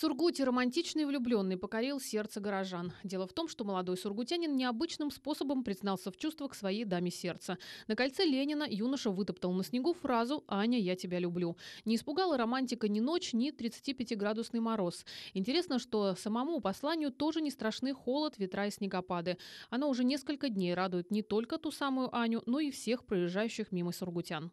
Сургуте романтичный влюбленный покорил сердце горожан. Дело в том, что молодой сургутянин необычным способом признался в чувствах своей даме сердца. На кольце Ленина юноша вытоптал на снегу фразу «Аня, я тебя люблю». Не испугала романтика ни ночь, ни 35-градусный мороз. Интересно, что самому посланию тоже не страшны холод, ветра и снегопады. Оно уже несколько дней радует не только ту самую Аню, но и всех проезжающих мимо сургутян.